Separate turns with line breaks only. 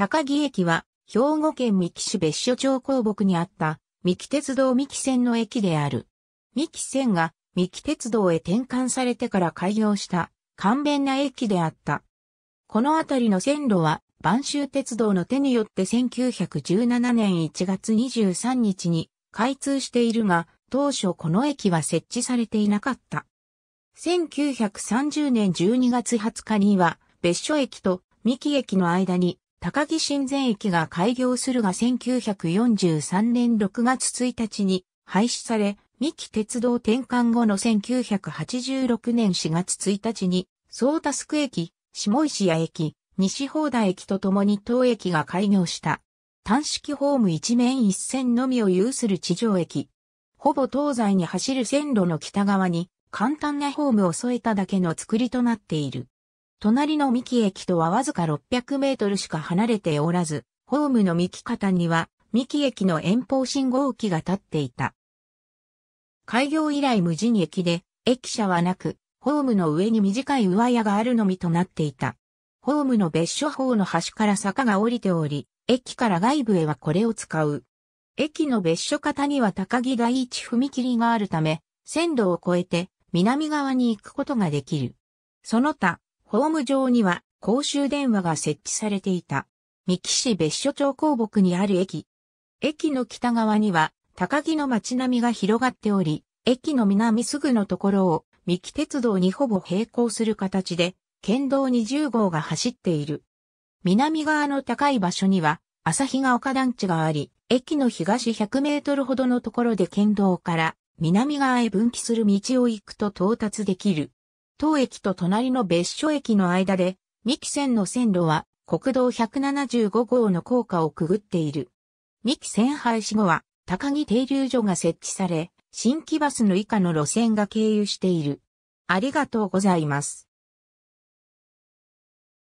高木駅は、兵庫県三木市別所町公木にあった、三木鉄道三木線の駅である。三木線が三木鉄道へ転換されてから開業した簡便な駅であった。この辺りの線路は、晩州鉄道の手によって1917年1月23日に開通しているが、当初この駅は設置されていなかった。1930年12月20日には、別所駅と三木駅の間に高木新前駅が開業するが1943年6月1日に廃止され、三木鉄道転換後の1986年4月1日に、総タスク駅、下石谷駅、西宝田駅とともに当駅が開業した。単式ホーム一面一線のみを有する地上駅。ほぼ東西に走る線路の北側に、簡単なホームを添えただけの作りとなっている。隣の三木駅とはわずか600メートルしか離れておらず、ホームの三木方には三木駅の遠方信号機が立っていた。開業以来無人駅で、駅舎はなく、ホームの上に短い上屋があるのみとなっていた。ホームの別所方の端から坂が降りており、駅から外部へはこれを使う。駅の別所方には高木第一踏切があるため、線路を越えて南側に行くことができる。その他、ホーム上には公衆電話が設置されていた。三木市別所町公木にある駅。駅の北側には高木の街並みが広がっており、駅の南すぐのところを三木鉄道にほぼ並行する形で、県道20号が走っている。南側の高い場所には、日が丘団地があり、駅の東100メートルほどのところで県道から南側へ分岐する道を行くと到達できる。当駅と隣の別所駅の間で、2期線の線路は国道175号の高架をくぐっている。2期線廃止後は高木停留所が設置され、新規バスの以下の路線が経由している。ありがとうございます。